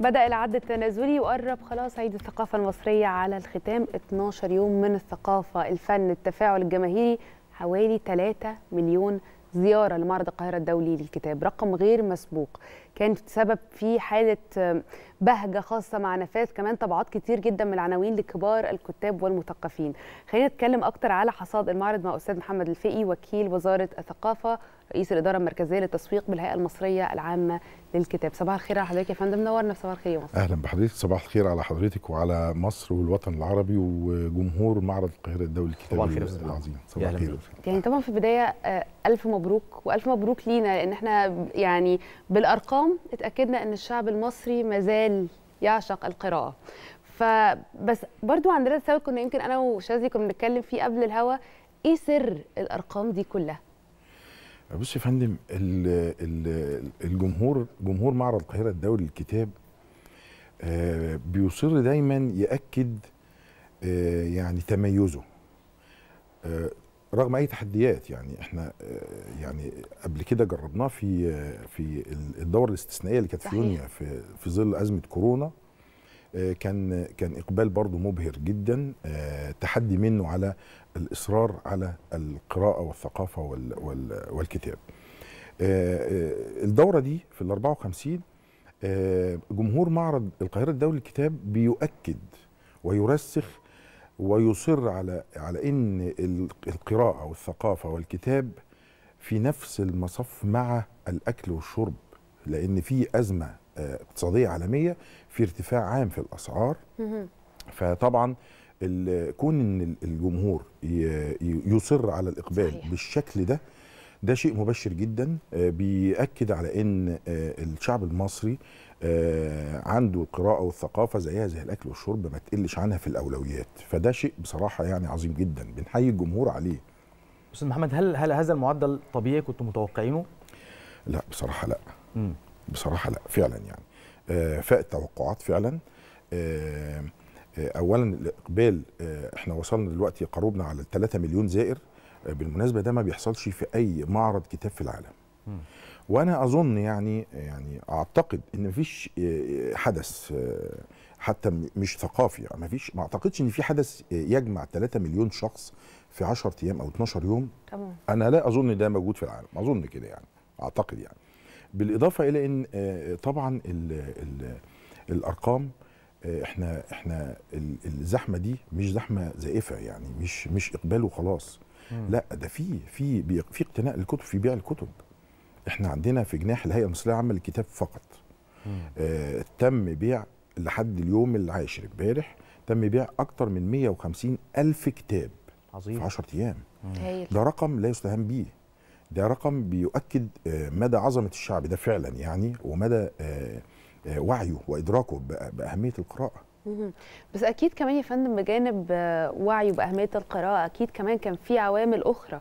بدأ العد التنازلي وقرب خلاص عيد الثقافة المصرية على الختام 12 يوم من الثقافة الفن التفاعل الجماهيري حوالي 3 مليون زيارة لمعرض القاهرة الدولي للكتاب رقم غير مسبوق كانت سبب في حاله بهجه خاصه مع نفاس كمان طبعات كتير جدا من العناوين لكبار الكتاب والمثقفين خلينا نتكلم اكتر على حصاد المعرض مع استاذ محمد الفقي وكيل وزاره الثقافه رئيس الاداره المركزيه للتسويق بالهيئه المصريه العامه للكتاب صباح الخير على حضرتك يا فندم نورنا صباح الخير يا مصر اهلا بحضرتك صباح الخير على حضرتك وعلى مصر والوطن العربي وجمهور معرض القاهره الدولي الكتابي العظيم صباح الخير يعني طبعا في البدايه آه، الف مبروك والف مبروك لينا لان احنا يعني بالارقام اليوم اتأكدنا أن الشعب المصري مازال يعشق القراءة فبس برضو عندنا تساؤل كنا يمكن أنا وشاذلي كنا بنتكلم فيه قبل الهوا إيه سر الأرقام دي كلها؟ بص يا فندم الجمهور جمهور معرض القاهرة الدولي للكتاب آه، بيصر دايما يأكد آه، يعني تميزه آه، رغم اي تحديات يعني احنا آه، يعني قبل كده جربناه في آه، في الدوره الاستثنائيه اللي كانت في يونيو في في ظل ازمه كورونا آه، كان كان اقبال برضه مبهر جدا تحدي منه على الاصرار على القراءه والثقافه والكتاب الدوره دي في ال 54 جمهور معرض القاهره الدولي للكتاب بيؤكد ويرسخ ويصر على على ان القراءه والثقافه والكتاب في نفس المصف مع الاكل والشرب لان في ازمه آه، اقتصاديه عالميه في ارتفاع عام في الاسعار فطبعا كون ان الجمهور يصر على الاقبال صحيح. بالشكل ده ده شيء مبشر جدا آه، بيأكد على ان آه، الشعب المصري آه، عنده القراءه والثقافه زيها زي الاكل والشرب ما تقلش عنها في الاولويات فده شيء بصراحه يعني عظيم جدا بنحيي الجمهور عليه استاذ محمد هل هل هذا المعدل طبيعي كنتم متوقعينه لا بصراحه لا مم. بصراحه لا فعلا يعني آه فاق التوقعات فعلا آه, آه، اولا الاقبال آه، احنا وصلنا دلوقتي قربنا على 3 مليون زائر بالمناسبه ده ما بيحصلش في اي معرض كتاب في العالم وانا اظن يعني يعني اعتقد ان مفيش آه، حدث آه، حتى مش ثقافي يعني فيش ما اعتقدش ان في حدث آه، يجمع 3 مليون شخص في 10 ايام او 12 يوم طبعا. انا لا اظن ده موجود في العالم اظن كده يعني اعتقد يعني بالاضافه الى ان طبعا الـ الـ الارقام احنا احنا الزحمه دي مش زحمه زائفه يعني مش مش اقبال وخلاص لا ده في في في اقتناء الكتب في بيع الكتب احنا عندنا في جناح الهيئه المصريه العامه للكتاب فقط آه تم بيع لحد اليوم العاشر امبارح تم بيع اكثر من 150 الف كتاب عظيم في 10 ايام ده رقم لا يستهان به ده رقم بيؤكد آه، مدى عظمه الشعب ده فعلا يعني ومدى آه، آه، وعيه وادراكه باهميه القراءه بس اكيد كمان يا فندم بجانب وعيه باهميه القراءه اكيد كمان كان في عوامل اخرى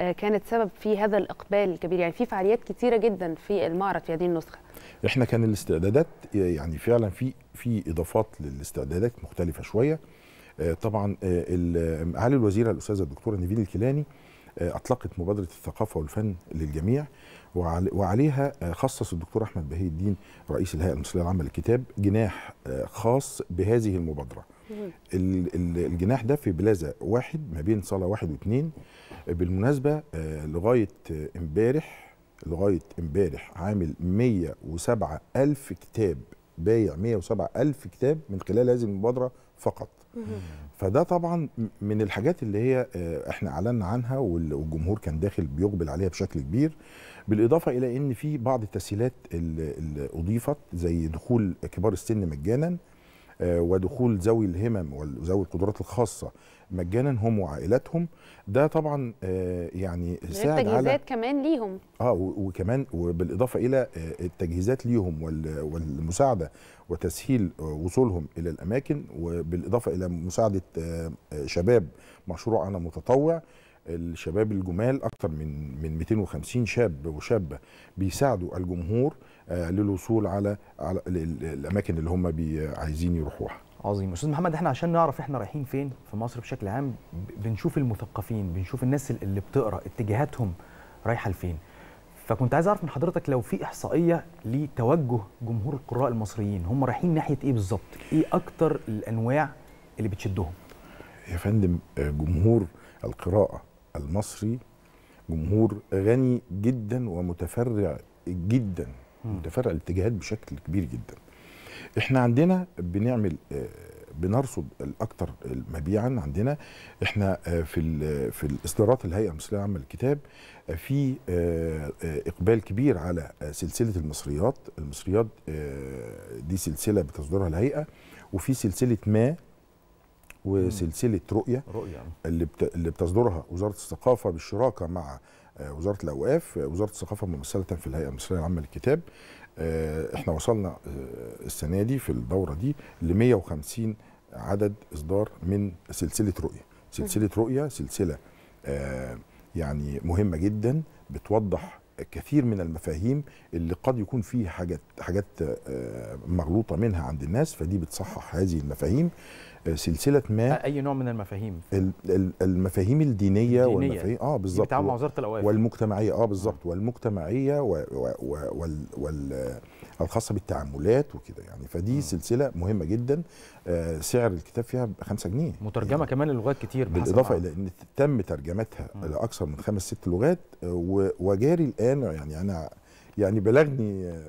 آه، كانت سبب في هذا الاقبال الكبير يعني في فعاليات كتيره جدا في المعرض في هذه النسخه احنا كان الاستعدادات يعني فعلا في في اضافات للاستعدادات مختلفه شويه آه، طبعا معالي آه، الوزيره الاستاذه الدكتوره نيفين الكيلاني اطلقت مبادره الثقافه والفن للجميع وعليها خصص الدكتور احمد بهي الدين رئيس الهيئه المصريه العامه للكتاب جناح خاص بهذه المبادره الجناح ده في بلازا واحد ما بين صاله واحد واثنين بالمناسبه آه، لغايه امبارح لغايه امبارح عامل وسبعة ألف كتاب بايع وسبعة ألف كتاب من خلال هذه المبادرة فقط فده طبعا من الحاجات اللي هي آه، احنا اعلنا عنها والجمهور كان داخل بيقبل عليها بشكل كبير بالاضافه الى ان في بعض التسهيلات اللي اضيفت زي دخول كبار السن مجانا آه، ودخول ذوي الهمم وذوي القدرات الخاصه مجانا هم وعائلاتهم ده طبعا آه، يعني ساعد التجهيزات على كمان ليهم اه وكمان وبالاضافه الى آه، التجهيزات ليهم والمساعده وتسهيل وصولهم الى الاماكن وبالاضافه الى مساعده شباب مشروع انا متطوع الشباب الجمال اكثر من من 250 شاب وشابه بيساعدوا الجمهور آه، للوصول على على الاماكن اللي هم عايزين يروحوها عظيم استاذ محمد احنا عشان نعرف احنا رايحين فين في مصر بشكل عام بنشوف المثقفين بنشوف الناس اللي بتقرا اتجاهاتهم رايحه لفين فكنت عايز اعرف من حضرتك لو في احصائيه لتوجه جمهور القراء المصريين هم رايحين ناحيه ايه بالظبط ايه اكتر الانواع اللي بتشدهم يا فندم آه، جمهور القراءه المصري جمهور غني جدا ومتفرع جدا متفرع الاتجاهات بشكل كبير جدا احنا عندنا بنعمل آه، بنرصد الاكثر مبيعا عندنا احنا آه، في آه، في الاصدارات الهيئه المصريه العامه للكتاب في اقبال كبير على سلسله المصريات المصريات دي سلسله بتصدرها الهيئه وفي سلسله ما وسلسله رؤيه رؤيه اللي بت... اللي بتصدرها وزاره الثقافه بالشراكه مع آه، وزاره الاوقاف آه، وزاره الثقافه ممثله في الهيئه المصريه العامه للكتاب آه، احنا وصلنا السنه دي في الدوره دي ل 150 عدد اصدار من سلسله رؤيه سلسله رؤيه سلسله يعني مهمه جدا بتوضح كثير من المفاهيم اللي قد يكون فيه حاجات حاجات آه، مغلوطه منها عند الناس فدي بتصحح هذه المفاهيم آه، سلسله ما اي نوع من المفاهيم المفاهيم الدينيه, الدينية. والمفاهيم اه بالظبط بتاع مع وزاره الاوقاف والمجتمعيه اه بالظبط آه. والمجتمعيه والخاصه بالتعاملات وكده يعني فدي م. سلسله مهمه جدا سعر الكتاب فيها 5 جنيه مترجمه يعني كمان للغات كتير بالاضافه الى ان تم ترجمتها لاكثر من خمس ست لغات وجاري الان الان يعني انا يعني بلغني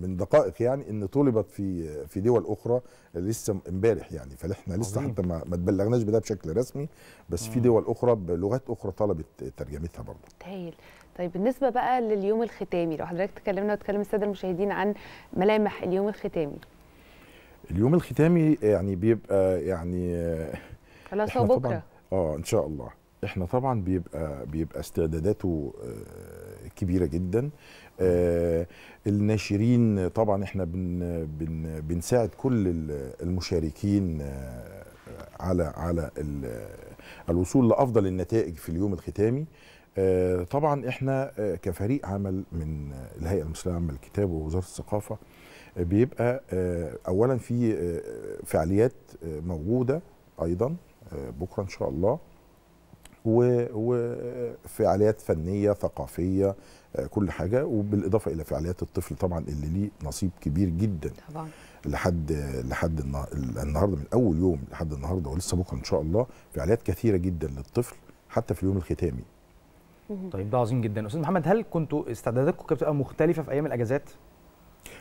من دقائق يعني ان طلبت في في دول اخرى لسه امبارح يعني فاحنا لسه حتى ما, ما تبلغناش بده بشكل رسمي بس في دول اخرى بلغات اخرى طلبت ترجمتها برضه تهيل طيب بالنسبه بقى لليوم الختامي لو حضرتك تكلمنا وتكلم الساده المشاهدين عن ملامح اليوم الختامي اليوم الختامي يعني بيبقى يعني خلاص هو بكره اه ان شاء الله احنا طبعا بيبقى بيبقى استعداداته آه، كبيره جدا آه، الناشرين طبعا احنا بن بن بنساعد كل المشاركين آه، على على الوصول لافضل النتائج في اليوم الختامي طبعا احنا كفريق عمل من الهيئه المصريه للعمل الكتاب ووزاره الثقافه بيبقى اولا في فعاليات موجوده ايضا بكره ان شاء الله وفعاليات فنيه ثقافيه آه، كل حاجه وبالاضافه الى فعاليات الطفل طبعا اللي ليه نصيب كبير جدا طبعا لحد لحد النهارده من اول يوم لحد النهارده ولسه بكره ان شاء الله فعاليات كثيره جدا للطفل حتى في اليوم الختامي طيب ده عظيم جدا استاذ محمد هل كنتوا استعداداتكم كانت بتبقى مختلفه في ايام الاجازات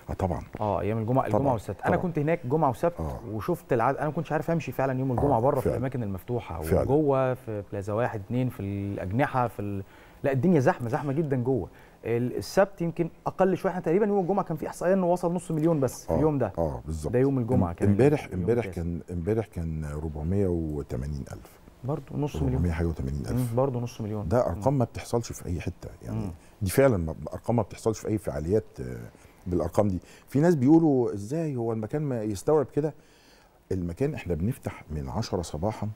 اه طبعا اه ايام الجمعه طبعًا. الجمعه والسبت انا كنت هناك جمعه وسبت آه. وشفت العدد انا ما كنتش عارف امشي فعلا يوم الجمعه آه. بره في الاماكن المفتوحه فعلا. وجوه في بلازا واحد اثنين في الاجنحه في ال... لا الدنيا زحمه زحمه جدا جوه السبت يمكن اقل شويه احنا تقريبا يوم الجمعه كان في احصائيه انه وصل نص مليون بس في آه. اليوم ده اه بالظبط ده يوم الجمعه كان امبارح امبارح كان امبارح كان 480000 برضه نص مليون 480000 برضه نص مليون ده ارقام ما بتحصلش في اي حته يعني مم. دي فعلا ارقام ما بتحصلش في اي فعاليات آه، بالارقام دي في ناس بيقولوا ازاي هو المكان ما يستوعب كده المكان احنا بنفتح من 10 صباحا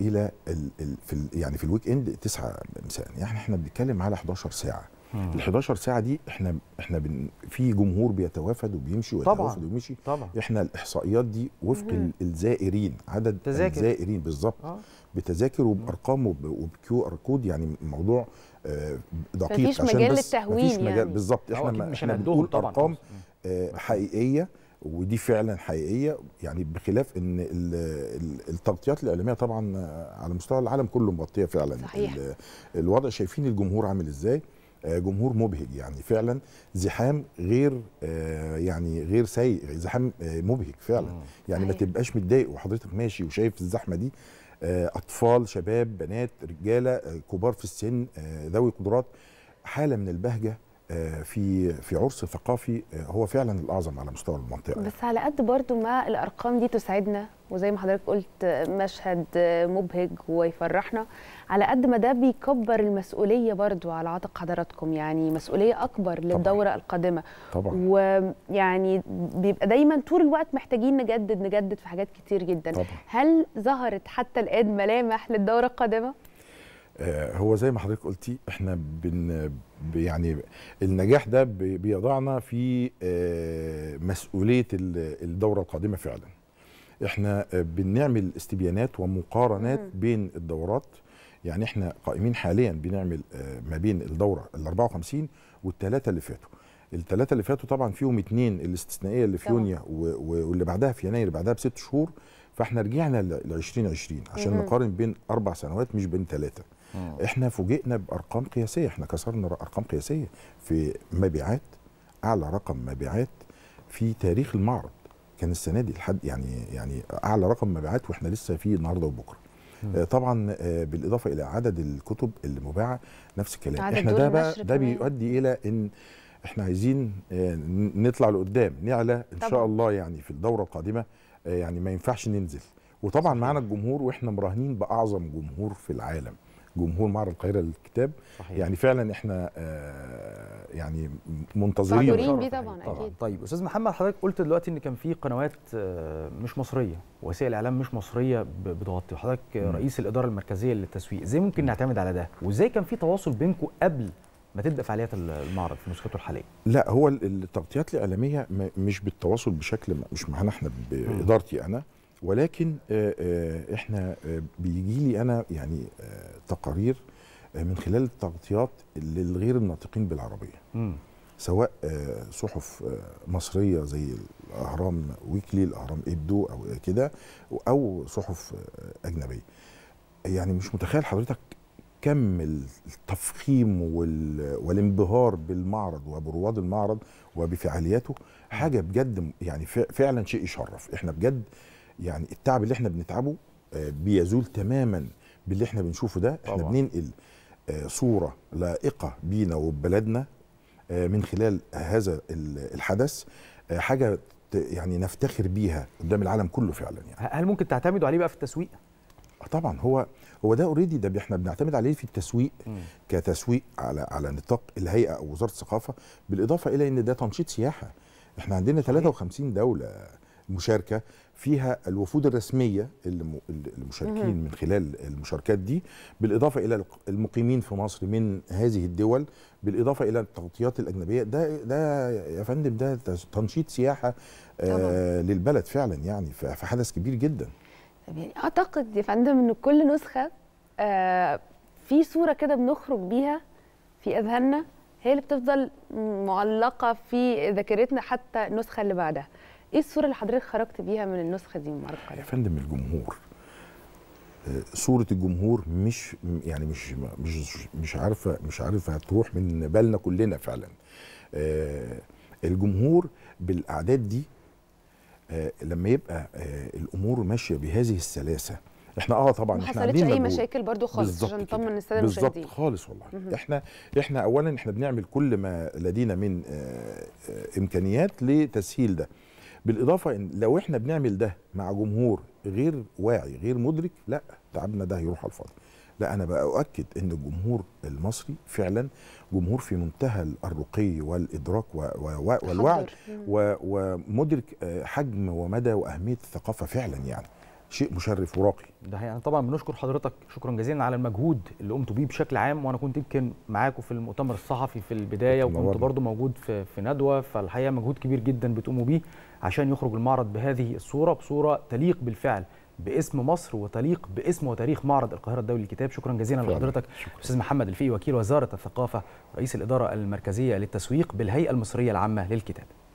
الى ال ال في ال يعني في الويك اند 9 مساء يعني احنا بنتكلم على 11 ساعه ال 11 ساعه دي احنا احنا بن في جمهور بيتوافد وبيمشي ويتوافد ويمشي طبعا احنا الاحصائيات دي وفق مم. الزائرين عدد تذاكر. الزائرين بالظبط آه. بتذاكر وبارقام وبكيو ار كود يعني موضوع آه، دقيق مفيش عشان مجال بس للتهوين مفيش مجال يعني. بالظبط احنا مش احنا بنقول ارقام آه، حقيقيه ودي فعلا حقيقيه يعني بخلاف ان التغطيات الاعلاميه طبعا آه، على مستوى العالم كله مغطيه فعلا صحيح. الوضع شايفين الجمهور عامل ازاي جمهور مبهج يعني فعلا زحام غير آه، يعني غير سيء زحام آه، مبهج فعلا يعني ما تبقاش متضايق وحضرتك ماشي وشايف الزحمه دي آه، اطفال شباب بنات رجاله كبار في السن ذوي قدرات حاله من البهجه آه، في في عرس ثقافي آه، هو فعلا الاعظم على مستوى المنطقه يعني. بس على قد برضو ما الارقام دي تسعدنا وزي ما حضرتك قلت آه، مشهد مبهج ويفرحنا على قد ما ده بيكبر المسؤوليه برضو على عاتق حضراتكم يعني مسؤوليه اكبر للدوره طبعًا. القادمه طبعا ويعني بيبقى دايما طول الوقت محتاجين نجدد نجدد في حاجات كتير جدا طبعًا. هل ظهرت حتى الان ملامح للدوره القادمه آه، هو زي ما حضرتك قلتي احنا بن يعني النجاح ده بيضعنا في آه، مسؤوليه الدوره القادمه فعلا احنا آه، بنعمل استبيانات ومقارنات بين الدورات يعني احنا قائمين حاليا بنعمل ما بين الدوره ال 54 والثلاثه اللي فاتوا الثلاثه اللي فاتوا طبعا فيهم اثنين الاستثنائيه اللي في يونيو واللي بعدها في يناير بعدها بست شهور فاحنا رجعنا ل 2020 عشان نقارن بين اربع سنوات مش بين ثلاثه مم. احنا فوجئنا بارقام قياسيه احنا كسرنا ارقام قياسيه في مبيعات اعلى رقم مبيعات في تاريخ المعرض كان السنه دي لحد يعني يعني اعلى رقم مبيعات واحنا لسه فيه النهارده وبكره مم. آه، طبعا آه، بالاضافه الى عدد الكتب اللي مباعه نفس الكلام احنا ده بقى ده بيؤدي الى ان احنا عايزين آه، نطلع لقدام نعلى ان شاء الله يعني في الدوره القادمه يعني ما ينفعش ننزل وطبعا معانا الجمهور واحنا مراهنين باعظم جمهور في العالم جمهور معرض القاهره للكتاب صحيح. يعني فعلا احنا آه، يعني منتظرين بيه طبعا, طبعا اكيد طيب استاذ محمد حضرتك قلت دلوقتي ان كان في قنوات آه، مش مصريه وسائل اعلام مش مصريه بتغطي حضرتك رئيس الاداره المركزيه للتسويق ازاي ممكن نعتمد على ده وازاي كان في تواصل بينكم قبل ما تبدا فعاليات المعرض في نسخته الحاليه لا هو التغطيات الاعلاميه مش بالتواصل بشكل مش معانا احنا بادارتي انا ولكن آه، آه، احنا آه، بيجي لي انا يعني تقارير من خلال التغطيات للغير الناطقين بالعربيه م. سواء صحف مصريه زي الاهرام ويكلي الاهرام ابدو او كده او صحف اجنبيه يعني مش متخيل حضرتك كم التفخيم والانبهار بالمعرض وبرواد المعرض وبفعالياته حاجه بجد يعني فعلا شيء يشرف احنا بجد يعني التعب اللي احنا بنتعبه آه، بيزول تماما باللي احنا بنشوفه ده احنا طبعا. بننقل آه، صوره لائقه بينا وببلدنا آه، من خلال هذا الحدث حاجه يعني نفتخر بيها قدام العالم كله فعلا يعني هل ممكن تعتمدوا عليه بقى في التسويق طبعا هو هو ده اوريدي ده احنا بنعتمد عليه في التسويق م. كتسويق على على نطاق الهيئه او وزاره الثقافه بالاضافه الى ان ده تنشيط سياحه احنا عندنا 53 دوله مشاركه فيها الوفود الرسميه اللي المشاركين من خلال المشاركات دي بالاضافه الى المقيمين في مصر من هذه الدول بالاضافه الى التغطيات الاجنبيه ده ده يا فندم ده تنشيط سياحه آه للبلد فعلا يعني فحدث كبير جدا يعني اعتقد يا فندم ان كل نسخه آه في صوره كده بنخرج بيها في اذهاننا هي اللي بتفضل معلقه في ذاكرتنا حتى النسخه اللي بعدها ايه الصوره اللي حضرتك خرجت بيها من النسخه دي من معرض يا فندم الجمهور آه، صورة الجمهور مش يعني مش مش مش عارفة مش عارفة هتروح من بالنا كلنا فعلا. آه، الجمهور بالأعداد دي آه، لما يبقى الأمور ماشية بهذه السلاسة احنا اه طبعا ما حصلتش اي مشاكل برضو خالص عشان نطمن الساده المشاهدين بالظبط خالص والله مم. احنا احنا اولا احنا بنعمل كل ما لدينا من امكانيات لتسهيل ده بالاضافه ان لو احنا بنعمل ده مع جمهور غير واعي غير مدرك لا تعبنا ده هيروح على الفاضي لا انا بقى اؤكد ان الجمهور المصري فعلا جمهور في منتهى الرقي والادراك والوعي ومدرك آه، حجم ومدى واهميه الثقافه فعلا يعني شيء مشرف وراقي ده يعني طبعا بنشكر حضرتك شكرا جزيلا على المجهود اللي قمتوا بيه بشكل عام وانا كنت يمكن معاكم في المؤتمر الصحفي في البدايه وكنت برضو موجود في في ندوه فالحقيقه مجهود كبير جدا بتقوموا بيه عشان يخرج المعرض بهذه الصوره بصوره تليق بالفعل باسم مصر وتليق باسم وتاريخ معرض القاهره الدولي للكتاب شكرا جزيلا فعلا. لحضرتك استاذ محمد الفقي وكيل وزاره الثقافه رئيس الاداره المركزيه للتسويق بالهيئه المصريه العامه للكتاب